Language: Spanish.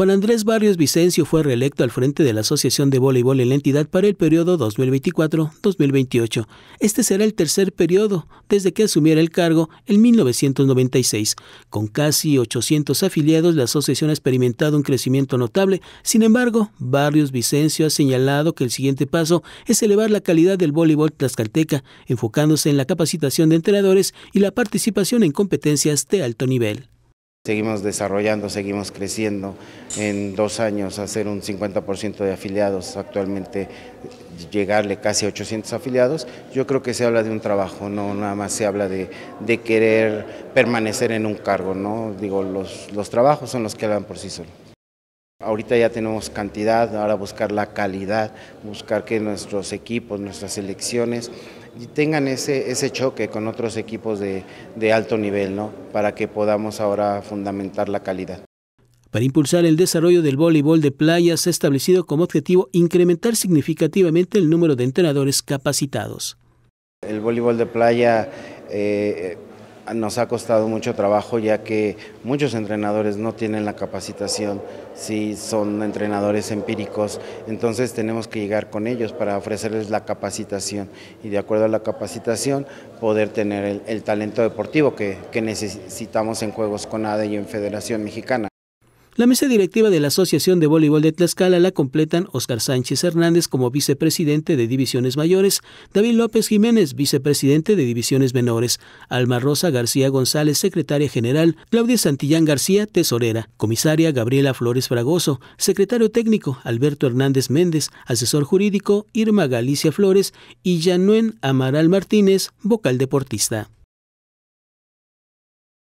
Juan Andrés Barrios Vicencio fue reelecto al frente de la Asociación de Voleibol en la entidad para el periodo 2024-2028. Este será el tercer periodo desde que asumiera el cargo en 1996. Con casi 800 afiliados, la asociación ha experimentado un crecimiento notable. Sin embargo, Barrios Vicencio ha señalado que el siguiente paso es elevar la calidad del voleibol tlaxcalteca, enfocándose en la capacitación de entrenadores y la participación en competencias de alto nivel. Seguimos desarrollando, seguimos creciendo. En dos años hacer un 50% de afiliados, actualmente llegarle casi a 800 afiliados, yo creo que se habla de un trabajo, no nada más se habla de, querer permanecer en un cargo, ¿no? Digo, los, los trabajos son los que hablan por sí solos. Ahorita ya tenemos cantidad, ahora buscar la calidad, buscar que nuestros equipos, nuestras selecciones y tengan ese, choque con otros equipos de, alto nivel, ¿no? Para que podamos ahora fundamentar la calidad. Para impulsar el desarrollo del voleibol de playa se ha establecido como objetivo incrementar significativamente el número de entrenadores capacitados. El voleibol de playa eh, nos ha costado mucho trabajo ya que muchos entrenadores no tienen la capacitación, si son entrenadores empíricos, entonces tenemos que llegar con ellos para ofrecerles la capacitación y de acuerdo a la capacitación poder tener el, talento deportivo que, que necesitamos en Juegos con Ade y en Federación Mexicana. La mesa directiva de la Asociación de Voleibol de Tlaxcala la completan Óscar Sánchez Hernández como vicepresidente de divisiones mayores, David López Jiménez, vicepresidente de divisiones menores, Alma Rosa García González, secretaria general, Claudia Santillán García, tesorera, comisaria Gabriela Flores Fragoso, secretario técnico Alberto Hernández Méndez, asesor jurídico Irma Galicia Flores y Yanuen Amaral Martínez, vocal deportista.